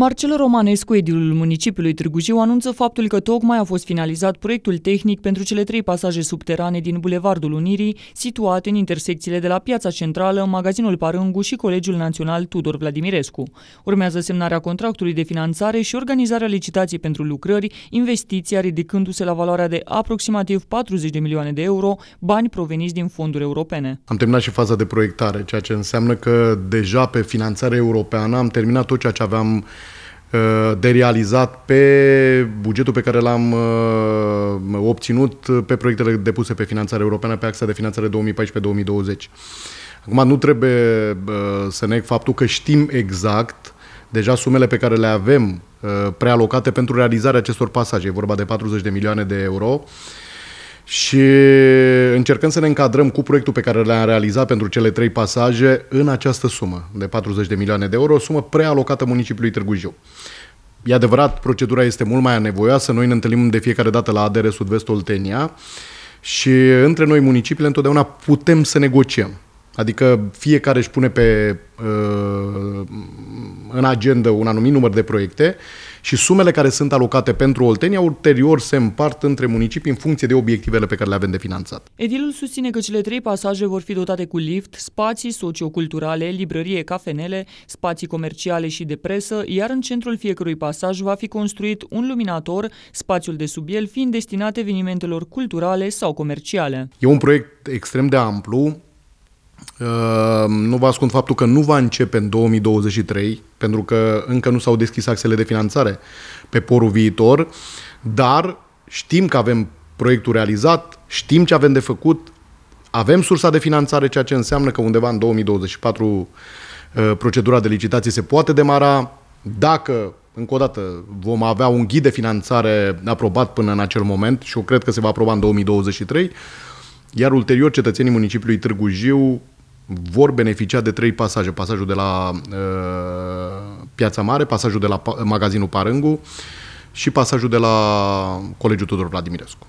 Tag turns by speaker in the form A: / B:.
A: Marcel Romanescu, edilul municipiului Târgu Jiu, anunță faptul că tocmai a fost finalizat proiectul tehnic pentru cele trei pasaje subterane din Bulevardul Unirii, situate în intersecțiile de la Piața Centrală, Magazinul Parângu și Colegiul Național Tudor Vladimirescu. Urmează semnarea contractului de finanțare și organizarea licitației pentru lucrări, investiția ridicându-se la valoarea de aproximativ 40 de milioane de euro, bani proveniți din fonduri europene.
B: Am terminat și faza de proiectare, ceea ce înseamnă că deja pe finanțare europeană am terminat tot ceea ce aveam Uh, de realizat pe bugetul pe care l-am uh, obținut pe proiectele depuse pe finanțare europeană pe axa de finanțare 2014-2020. Acum nu trebuie uh, să neg faptul că știm exact deja sumele pe care le avem prealocate pentru realizarea acestor pasaje. E vorba de 40 de milioane de euro și încercăm să ne încadrăm cu proiectul pe care l-am realizat pentru cele trei pasaje în această sumă de 40 de milioane de euro, o sumă prealocată municipiului Târgu Jiu. E adevărat, procedura este mult mai anevoioasă, noi ne întâlnim de fiecare dată la ADR Sud-Vest Oltenia și între noi municipiile întotdeauna putem să negociem. Adică fiecare își pune pe, uh, în agenda un anumit număr de proiecte și sumele care sunt alocate pentru Oltenia ulterior se împart între municipii în funcție de obiectivele pe care le avem de finanțat.
A: Edilul susține că cele trei pasaje vor fi dotate cu lift, spații socioculturale, librărie, cafenele, spații comerciale și de presă, iar în centrul fiecărui pasaj va fi construit un luminator, spațiul de sub el fiind destinat evenimentelor culturale sau comerciale.
B: E un proiect extrem de amplu, Ehm, nu vă ascund faptul că nu va începe în 2023, pentru că încă nu s-au deschis axele de finanțare pe porul viitor, dar știm că avem proiectul realizat, știm ce avem de făcut, avem sursa de finanțare, ceea ce înseamnă că undeva în 2024 eh, procedura de licitație se poate demara. Dacă, încă o dată, vom avea un ghid de finanțare aprobat până în acel moment și eu cred că se va aproba în 2023, iar ulterior cetățenii municipiului Târgu Jiu vor beneficia de trei pasaje. Pasajul de la uh, Piața Mare, pasajul de la magazinul Parângu și pasajul de la Colegiul Tudor Vladimirescu.